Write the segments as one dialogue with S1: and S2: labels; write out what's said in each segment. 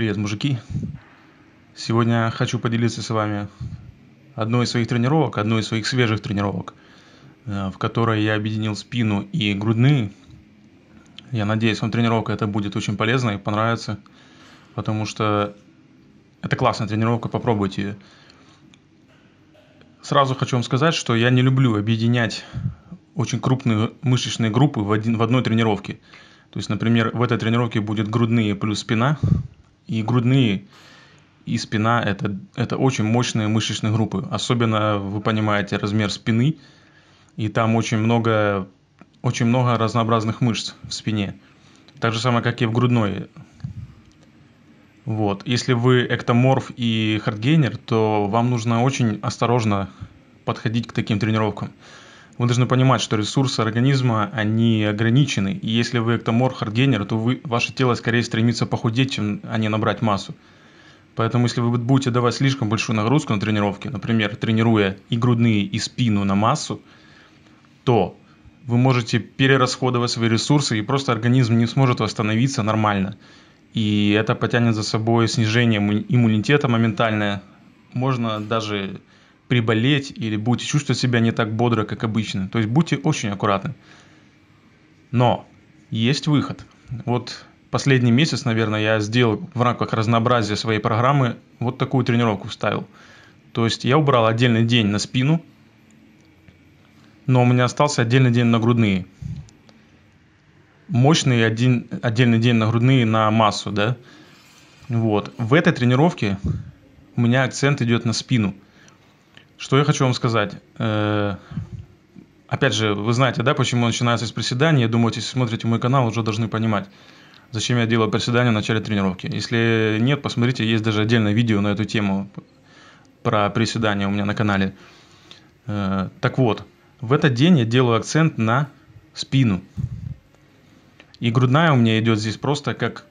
S1: Привет, мужики! Сегодня хочу поделиться с вами одной из своих тренировок, одной из своих свежих тренировок, э, в которой я объединил спину и грудные. Я надеюсь, вам тренировка это будет очень полезна и понравится, потому что это классная тренировка, попробуйте ее. Сразу хочу вам сказать, что я не люблю объединять очень крупные мышечные группы в, один, в одной тренировке. То есть, например, в этой тренировке будет грудные плюс спина, и грудные, и спина это, это очень мощные мышечные группы. Особенно вы понимаете размер спины, и там очень много, очень много разнообразных мышц в спине. Так же самое, как и в грудной. Вот. Если вы эктоморф и хардгейнер, то вам нужно очень осторожно подходить к таким тренировкам. Вы должны понимать, что ресурсы организма, они ограничены. И если вы эктоморф-хардгейнер, то вы, ваше тело скорее стремится похудеть, чем а не набрать массу. Поэтому если вы будете давать слишком большую нагрузку на тренировке, например, тренируя и грудные, и спину на массу, то вы можете перерасходовать свои ресурсы, и просто организм не сможет восстановиться нормально. И это потянет за собой снижение иммунитета моментальное. Можно даже приболеть или будете чувствовать себя не так бодро, как обычно. То есть будьте очень аккуратны. Но есть выход. Вот последний месяц, наверное, я сделал в рамках разнообразия своей программы вот такую тренировку вставил. То есть я убрал отдельный день на спину, но у меня остался отдельный день на грудные. Мощный один, отдельный день на грудные на массу, да. Вот. В этой тренировке у меня акцент идет на спину – что я хочу вам сказать. Э, опять же, вы знаете, да, почему начинается с приседания. Я думаю, если смотрите мой канал, уже должны понимать, зачем я делаю приседания в начале тренировки. Если нет, посмотрите, есть даже отдельное видео на эту тему про приседания у меня на канале. Э, так вот, в этот день я делаю акцент на спину. И грудная у меня идет здесь просто как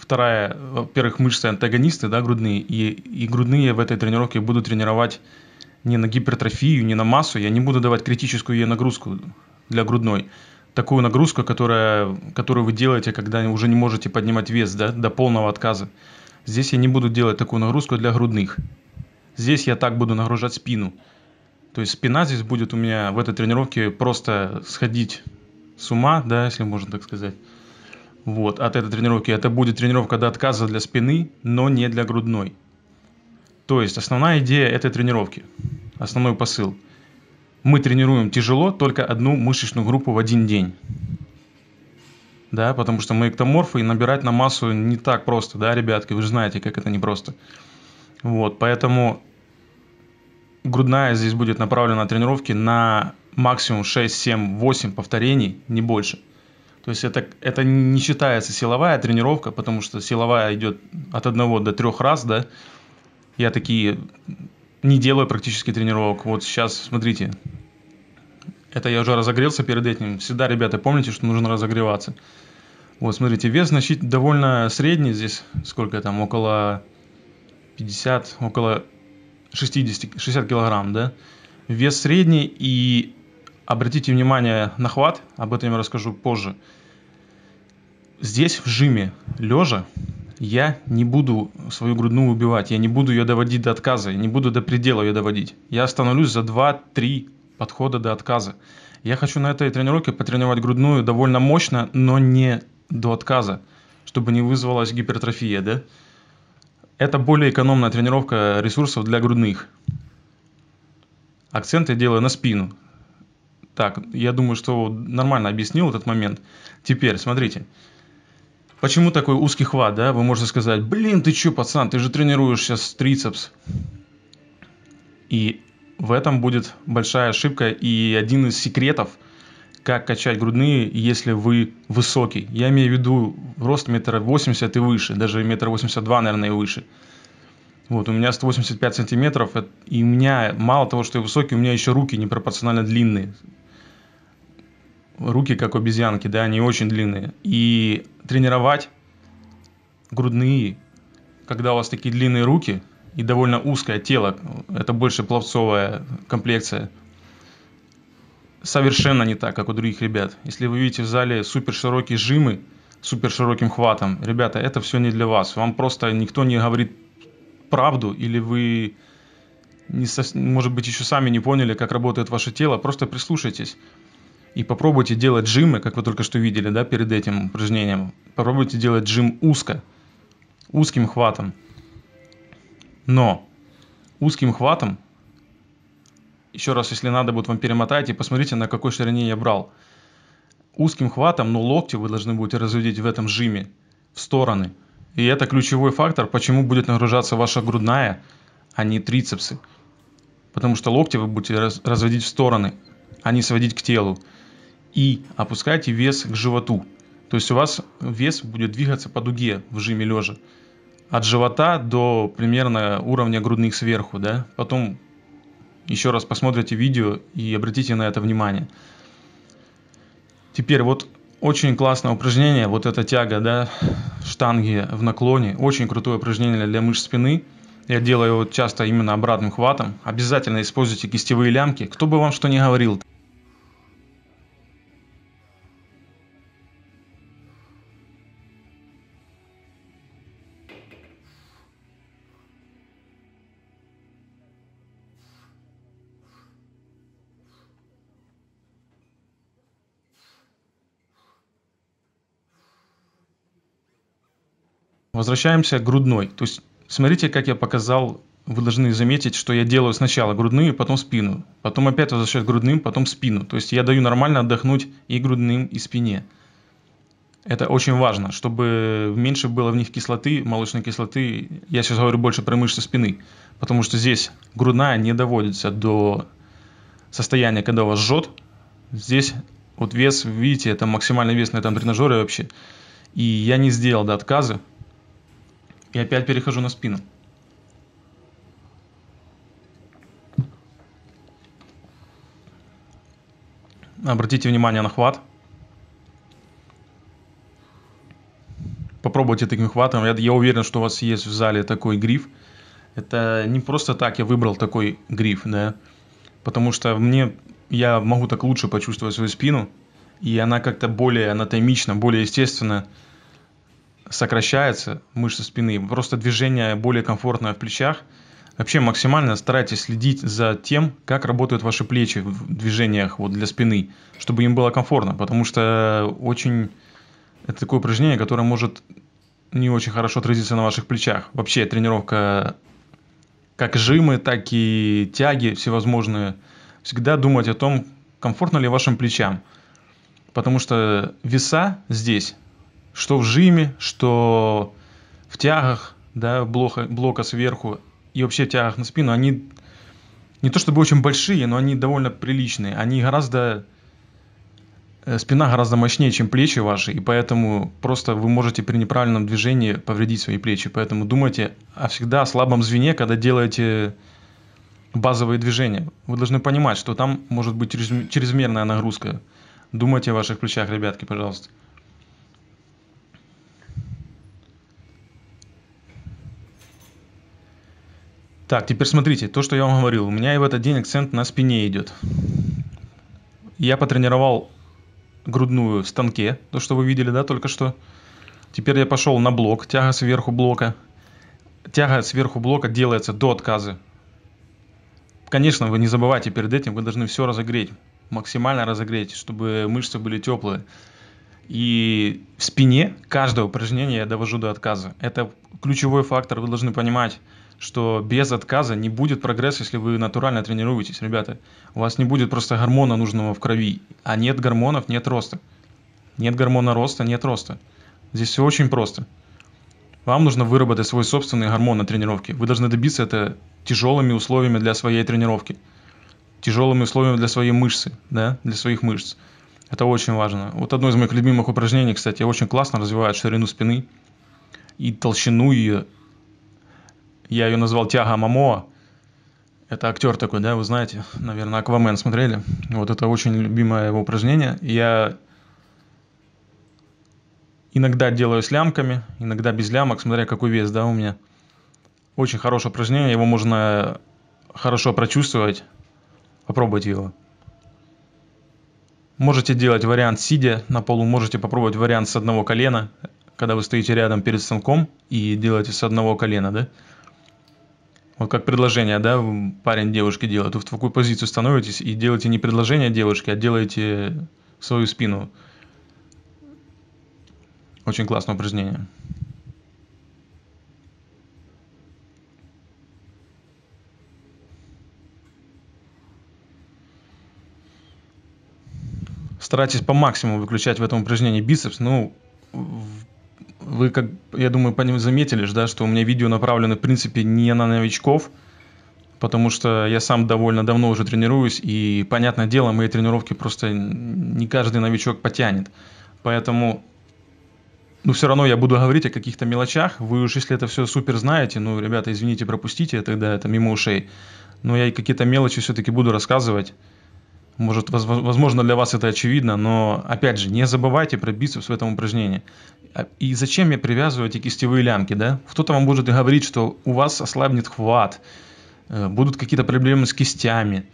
S1: Вторая, во-первых, мышцы антагонисты, да, грудные, и, и грудные в этой тренировке буду тренировать не на гипертрофию, не на массу, я не буду давать критическую ей нагрузку для грудной. Такую нагрузку, которая, которую вы делаете, когда уже не можете поднимать вес да, до полного отказа. Здесь я не буду делать такую нагрузку для грудных. Здесь я так буду нагружать спину. То есть спина здесь будет у меня в этой тренировке просто сходить с ума, да, если можно так сказать вот, от этой тренировки. Это будет тренировка до отказа для спины, но не для грудной. То есть основная идея этой тренировки, основной посыл. Мы тренируем тяжело только одну мышечную группу в один день. Да, потому что мы эктоморфы и набирать на массу не так просто, да, ребятки, вы же знаете, как это непросто. Вот, поэтому грудная здесь будет направлена на тренировки на максимум 6, 7, 8 повторений, не больше – то есть это, это не считается силовая тренировка, потому что силовая идет от одного до трех раз, да. Я такие не делаю практически тренировок. Вот сейчас, смотрите, это я уже разогрелся перед этим. Всегда, ребята, помните, что нужно разогреваться. Вот, смотрите, вес значит довольно средний здесь. Сколько там? Около 50, около 60, 60 килограмм, да? Вес средний и Обратите внимание на хват, об этом я расскажу позже. Здесь в жиме лежа я не буду свою грудную убивать, я не буду ее доводить до отказа, я не буду до предела ее доводить. Я остановлюсь за 2-3 подхода до отказа. Я хочу на этой тренировке потренировать грудную довольно мощно, но не до отказа, чтобы не вызвалась гипертрофия, да? Это более экономная тренировка ресурсов для грудных. Акцент я делаю на спину. Так, я думаю, что нормально объяснил этот момент. Теперь, смотрите. Почему такой узкий хват, да? Вы можете сказать, блин, ты чё, пацан, ты же тренируешь сейчас трицепс. И в этом будет большая ошибка и один из секретов, как качать грудные, если вы высокий. Я имею в виду рост метра восемьдесят и выше, даже метр восемьдесят два, наверное, и выше. Вот, у меня 185 сантиметров, э, и у меня, мало того, что я высокий, у меня еще руки непропорционально длинные руки как обезьянки, да, они очень длинные. И тренировать грудные, когда у вас такие длинные руки и довольно узкое тело, это больше пловцовая комплекция, совершенно не так, как у других ребят. Если вы видите в зале супер широкие жимы, супер широким хватом, ребята, это все не для вас. Вам просто никто не говорит правду, или вы, не со... может быть, еще сами не поняли, как работает ваше тело, просто прислушайтесь. И попробуйте делать жимы, как вы только что видели, да, перед этим упражнением. Попробуйте делать жим узко, узким хватом. Но узким хватом, еще раз, если надо будет, вам перемотайте, посмотрите, на какой ширине я брал. Узким хватом, но ну, локти вы должны будете разводить в этом жиме в стороны. И это ключевой фактор, почему будет нагружаться ваша грудная, а не трицепсы. Потому что локти вы будете разводить в стороны, а не сводить к телу и опускаете вес к животу. То есть у вас вес будет двигаться по дуге в жиме лежа. От живота до примерно уровня грудных сверху, да. Потом еще раз посмотрите видео и обратите на это внимание. Теперь вот очень классное упражнение, вот эта тяга, да, штанги в наклоне. Очень крутое упражнение для мышц спины. Я делаю его часто именно обратным хватом. Обязательно используйте кистевые лямки, кто бы вам что ни говорил. Возвращаемся к грудной. То есть смотрите, как я показал, вы должны заметить, что я делаю сначала грудную, потом спину. Потом опять возвращаюсь к грудным, потом спину. То есть я даю нормально отдохнуть и грудным, и спине. Это очень важно, чтобы меньше было в них кислоты, молочной кислоты. Я сейчас говорю больше про мышцы спины, потому что здесь грудная не доводится до состояния, когда вас жжет. Здесь вот вес, видите, это максимальный вес на этом тренажере вообще. И я не сделал до отказа, и опять перехожу на спину. Обратите внимание на хват. Попробуйте таким хватом. Я, я уверен, что у вас есть в зале такой гриф. Это не просто так я выбрал такой гриф, да. Потому что мне я могу так лучше почувствовать свою спину. И она как-то более анатомично, более естественно сокращается мышцы спины, просто движение более комфортное в плечах. Вообще максимально старайтесь следить за тем, как работают ваши плечи в движениях вот для спины, чтобы им было комфортно, потому что очень это такое упражнение, которое может не очень хорошо отразиться на ваших плечах. Вообще тренировка как жимы, так и тяги всевозможные. Всегда думать о том, комфортно ли вашим плечам. Потому что веса здесь что в жиме, что в тягах, да, блока, блока сверху и вообще в тягах на спину, они не то чтобы очень большие, но они довольно приличные. Они гораздо... Э, спина гораздо мощнее, чем плечи ваши, и поэтому просто вы можете при неправильном движении повредить свои плечи. Поэтому думайте о всегда о слабом звене, когда делаете базовые движения. Вы должны понимать, что там может быть чрезмерная нагрузка. Думайте о ваших плечах, ребятки, пожалуйста. Так, теперь смотрите, то, что я вам говорил. У меня и в этот день акцент на спине идет. Я потренировал грудную в станке, то, что вы видели, да, только что. Теперь я пошел на блок, тяга сверху блока. Тяга сверху блока делается до отказа. Конечно, вы не забывайте перед этим, вы должны все разогреть, максимально разогреть, чтобы мышцы были теплые. И в спине каждое упражнение я довожу до отказа. Это ключевой фактор, вы должны понимать что без отказа не будет прогресса, если вы натурально тренируетесь, ребята. У вас не будет просто гормона нужного в крови, а нет гормонов, нет роста. Нет гормона роста, нет роста. Здесь все очень просто. Вам нужно выработать свой собственный гормон на тренировке. Вы должны добиться это тяжелыми условиями для своей тренировки, тяжелыми условиями для своей мышцы, да, для своих мышц. Это очень важно. Вот одно из моих любимых упражнений, кстати, очень классно развивает ширину спины и толщину ее, я ее назвал «Тяга Мамоа». Это актер такой, да, вы знаете, наверное, «Аквамен» смотрели. Вот это очень любимое его упражнение. Я иногда делаю с лямками, иногда без лямок, смотря какой вес, да, у меня. Очень хорошее упражнение, его можно хорошо прочувствовать. Попробуйте его. Можете делать вариант сидя на полу, можете попробовать вариант с одного колена, когда вы стоите рядом перед станком и делаете с одного колена, да? Вот как предложение, да, парень девушке делает. Вы в такую позицию становитесь и делаете не предложение девушке, а делаете свою спину. Очень классное упражнение. Старайтесь по максимуму выключать в этом упражнении бицепс. Ну, вы, как, я думаю, по ним заметили, да, что у меня видео направлены, в принципе, не на новичков, потому что я сам довольно давно уже тренируюсь, и, понятное дело, мои тренировки просто не каждый новичок потянет. Поэтому, ну, все равно я буду говорить о каких-то мелочах. Вы уж, если это все супер знаете, ну, ребята, извините, пропустите, тогда это мимо ушей. Но я и какие-то мелочи все-таки буду рассказывать. Может, возможно, для вас это очевидно, но, опять же, не забывайте про бицепс в этом упражнении. А, и зачем я привязываю эти кистевые лямки, да? Кто-то вам будет говорить, что у вас ослабнет хват, э, будут какие-то проблемы с кистями.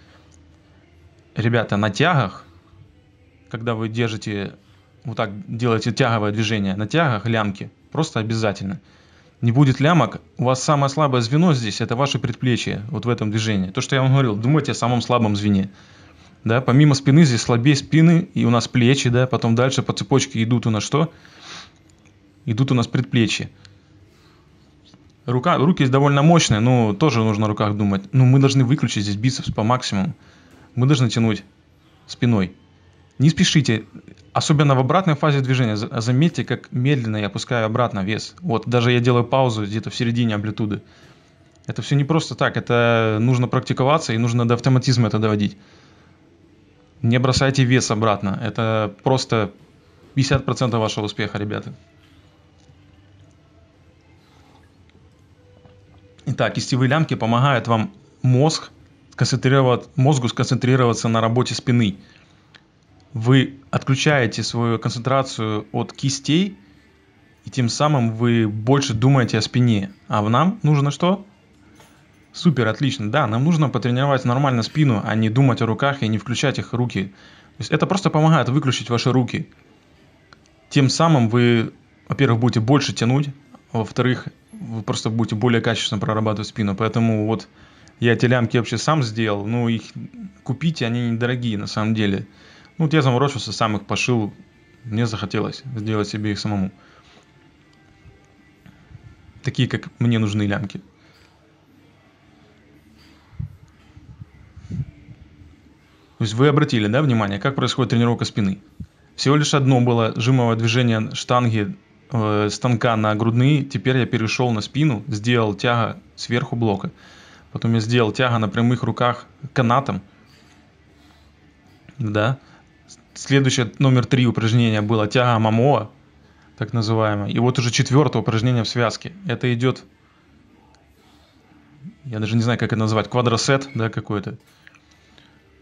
S1: Ребята, на тягах, когда вы держите, вот так делаете тяговое движение, на тягах лямки, просто обязательно – не будет лямок, у вас самое слабое звено здесь – это ваше предплечье, вот в этом движении. То, что я вам говорил, думайте о самом слабом звене да, помимо спины здесь слабее спины, и у нас плечи, да, потом дальше по цепочке идут у нас что? Идут у нас предплечья. Рука, руки здесь довольно мощные, но тоже нужно о руках думать. Но ну, мы должны выключить здесь бицепс по максимуму. Мы должны тянуть спиной. Не спешите, особенно в обратной фазе движения. Заметьте, как медленно я опускаю обратно вес. Вот, даже я делаю паузу где-то в середине амплитуды. Это все не просто так, это нужно практиковаться и нужно до автоматизма это доводить. Не бросайте вес обратно. Это просто 50% вашего успеха, ребята. Итак, кистевые лямки помогают вам мозг сконцентрировать, мозгу сконцентрироваться на работе спины. Вы отключаете свою концентрацию от кистей, и тем самым вы больше думаете о спине. А в нам нужно что? Супер, отлично. Да, нам нужно потренировать нормально спину, а не думать о руках и не включать их руки. То есть это просто помогает выключить ваши руки. Тем самым вы, во-первых, будете больше тянуть, а во-вторых, вы просто будете более качественно прорабатывать спину. Поэтому вот я эти лямки вообще сам сделал, Ну их купите, они недорогие на самом деле. Ну вот я заморочился, сам их пошил, мне захотелось сделать себе их самому. Такие, как мне нужны лямки. То есть вы обратили да, внимание, как происходит тренировка спины. Всего лишь одно было жимовое движение штанги э, станка на грудные. Теперь я перешел на спину, сделал тяга сверху блока. Потом я сделал тяга на прямых руках канатом. Да. Следующее номер три упражнение было тяга мамоа, так называемое. И вот уже четвертое упражнение в связке. Это идет, я даже не знаю, как это назвать, квадросет, да, какой-то.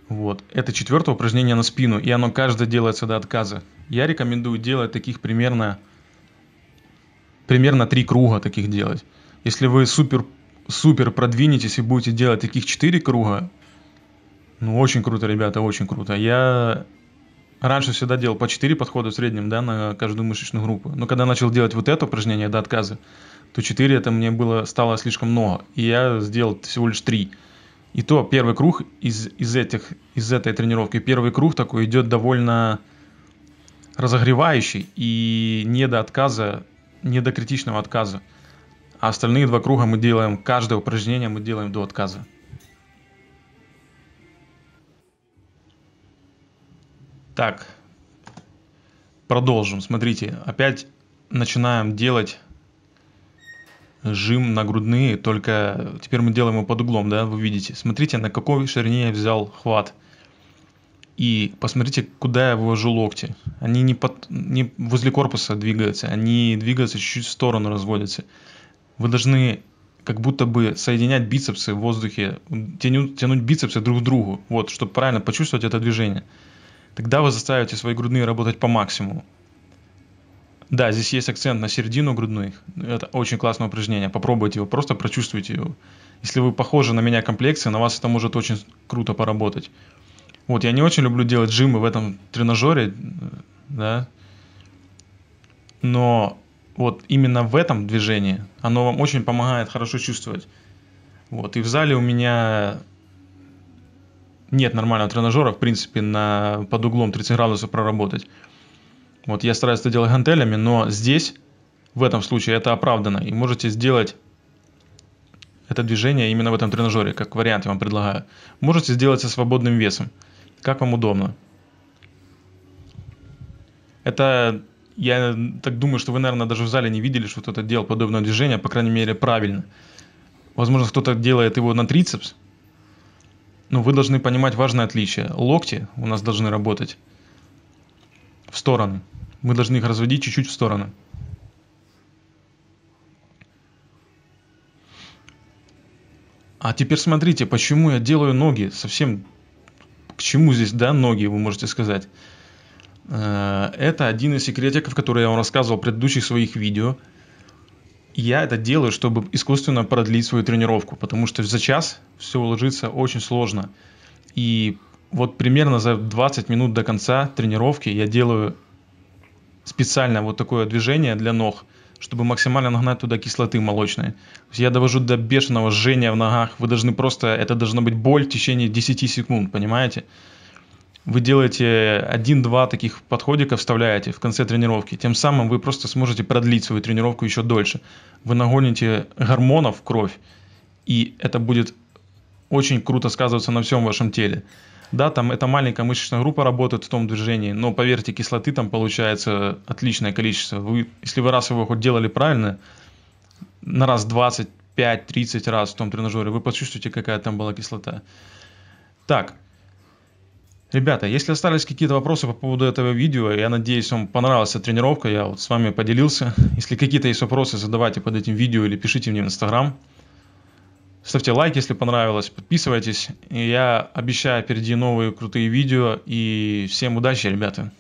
S1: Вот. Это четвертое упражнение на спину, и оно каждое делается до отказа. Я рекомендую делать таких примерно, примерно три круга таких делать. Если вы супер, супер продвинетесь и будете делать таких четыре круга, ну очень круто, ребята, очень круто. Я раньше всегда делал по четыре подхода в среднем, да, на каждую мышечную группу. Но когда начал делать вот это упражнение до отказа, то четыре это мне было, стало слишком много. И я сделал всего лишь три. И то первый круг из, из, этих, из этой тренировки, первый круг такой идет довольно разогревающий и не до отказа, не до критичного отказа. А остальные два круга мы делаем, каждое упражнение мы делаем до отказа. Так, продолжим. Смотрите, опять начинаем делать жим на грудные, только теперь мы делаем его под углом, да, вы видите. Смотрите, на какой ширине я взял хват. И посмотрите, куда я вывожу локти. Они не, под, не возле корпуса двигаются, они двигаются чуть-чуть в сторону, разводятся. Вы должны как будто бы соединять бицепсы в воздухе, тянуть, тянуть бицепсы друг к другу, вот, чтобы правильно почувствовать это движение. Тогда вы заставите свои грудные работать по максимуму. Да, здесь есть акцент на середину грудной. Это очень классное упражнение. Попробуйте его, просто прочувствуйте его. Если вы похожи на меня комплекции, на вас это может очень круто поработать. Вот, я не очень люблю делать жимы в этом тренажере, да, но вот именно в этом движении оно вам очень помогает хорошо чувствовать. Вот, и в зале у меня нет нормального тренажера, в принципе, на, под углом 30 градусов проработать. Вот я стараюсь это делать гантелями, но здесь, в этом случае, это оправдано. И можете сделать это движение именно в этом тренажере, как вариант я вам предлагаю. Можете сделать со свободным весом, как вам удобно. Это, я так думаю, что вы, наверное, даже в зале не видели, что кто-то делал подобное движение, по крайней мере, правильно. Возможно, кто-то делает его на трицепс, но вы должны понимать важное отличие. Локти у нас должны работать в стороны. Мы должны их разводить чуть-чуть в стороны. А теперь смотрите, почему я делаю ноги совсем... К чему здесь, да, ноги, вы можете сказать. Э, это один из секретиков, который я вам рассказывал в предыдущих своих видео. Я это делаю, чтобы искусственно продлить свою тренировку, потому что за час все уложиться очень сложно. И вот примерно за 20 минут до конца тренировки я делаю специально вот такое движение для ног, чтобы максимально нагнать туда кислоты молочные. То есть я довожу до бешеного жжения в ногах. Вы должны просто... Это должно быть боль в течение 10 секунд, понимаете? Вы делаете 1-2 таких подходика, вставляете в конце тренировки. Тем самым вы просто сможете продлить свою тренировку еще дольше. Вы нагоните гормонов в кровь, и это будет очень круто сказываться на всем вашем теле. Да, там эта маленькая мышечная группа работает в том движении, но поверьте, кислоты там получается отличное количество. Вы, если вы раз его хоть делали правильно, на раз 25 30 раз в том тренажере, вы почувствуете, какая там была кислота. Так, Ребята, если остались какие-то вопросы по поводу этого видео, я надеюсь, вам понравилась тренировка, я вот с вами поделился. Если какие-то есть вопросы, задавайте под этим видео или пишите мне в Инстаграм. Ставьте лайк, если понравилось, подписывайтесь. И я обещаю впереди новые крутые видео. И всем удачи, ребята!